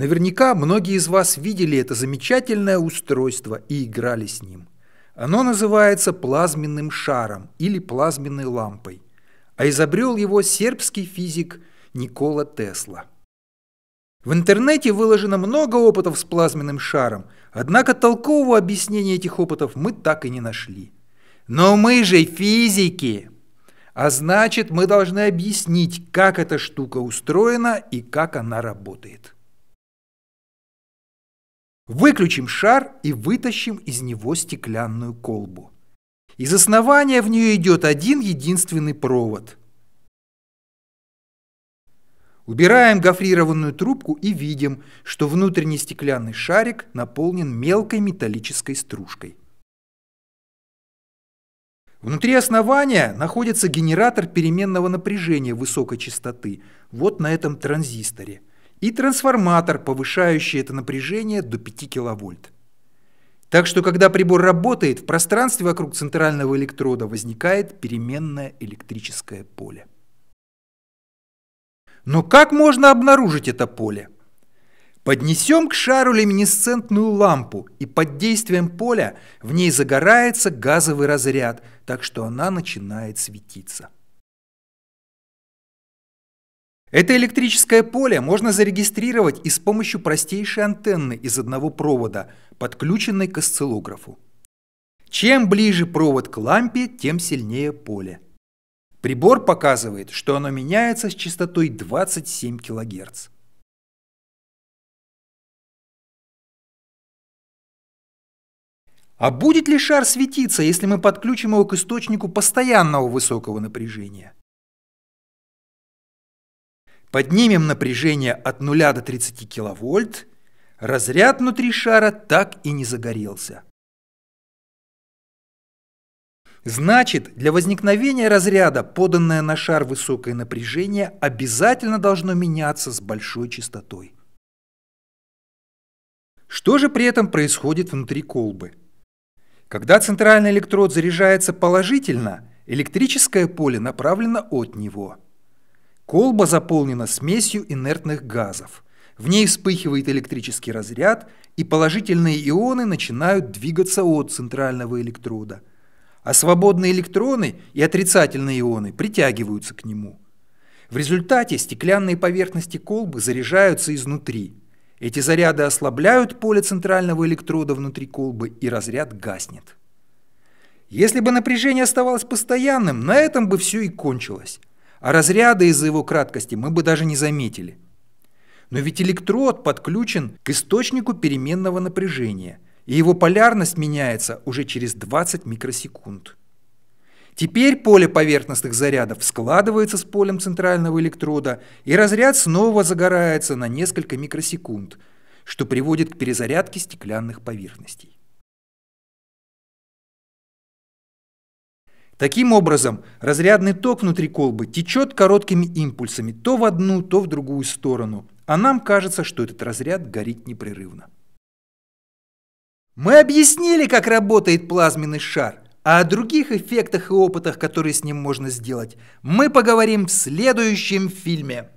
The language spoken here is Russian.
Наверняка многие из вас видели это замечательное устройство и играли с ним. Оно называется плазменным шаром или плазменной лампой, а изобрел его сербский физик Никола Тесла. В интернете выложено много опытов с плазменным шаром, однако толкового объяснения этих опытов мы так и не нашли. Но мы же физики! А значит, мы должны объяснить, как эта штука устроена и как она работает. Выключим шар и вытащим из него стеклянную колбу. Из основания в нее идет один единственный провод. Убираем гофрированную трубку и видим, что внутренний стеклянный шарик наполнен мелкой металлической стружкой. Внутри основания находится генератор переменного напряжения высокой частоты, вот на этом транзисторе – и трансформатор, повышающий это напряжение до 5 киловольт. Так что, когда прибор работает, в пространстве вокруг центрального электрода возникает переменное электрическое поле. Но как можно обнаружить это поле? Поднесем к шару люминесцентную лампу, и под действием поля в ней загорается газовый разряд, так что она начинает светиться. Это электрическое поле можно зарегистрировать и с помощью простейшей антенны из одного провода, подключенной к осциллографу. Чем ближе провод к лампе, тем сильнее поле. Прибор показывает, что оно меняется с частотой 27 кГц. А будет ли шар светиться, если мы подключим его к источнику постоянного высокого напряжения? Поднимем напряжение от 0 до 30 киловольт. Разряд внутри шара так и не загорелся. Значит, для возникновения разряда поданное на шар высокое напряжение обязательно должно меняться с большой частотой. Что же при этом происходит внутри колбы? Когда центральный электрод заряжается положительно, электрическое поле направлено от него – Колба заполнена смесью инертных газов. В ней вспыхивает электрический разряд, и положительные ионы начинают двигаться от центрального электрода. А свободные электроны и отрицательные ионы притягиваются к нему. В результате стеклянные поверхности колбы заряжаются изнутри. Эти заряды ослабляют поле центрального электрода внутри колбы, и разряд гаснет. Если бы напряжение оставалось постоянным, на этом бы все и кончилось а разряда из-за его краткости мы бы даже не заметили. Но ведь электрод подключен к источнику переменного напряжения, и его полярность меняется уже через 20 микросекунд. Теперь поле поверхностных зарядов складывается с полем центрального электрода, и разряд снова загорается на несколько микросекунд, что приводит к перезарядке стеклянных поверхностей. Таким образом, разрядный ток внутри колбы течет короткими импульсами то в одну, то в другую сторону, а нам кажется, что этот разряд горит непрерывно. Мы объяснили, как работает плазменный шар, а о других эффектах и опытах, которые с ним можно сделать, мы поговорим в следующем фильме.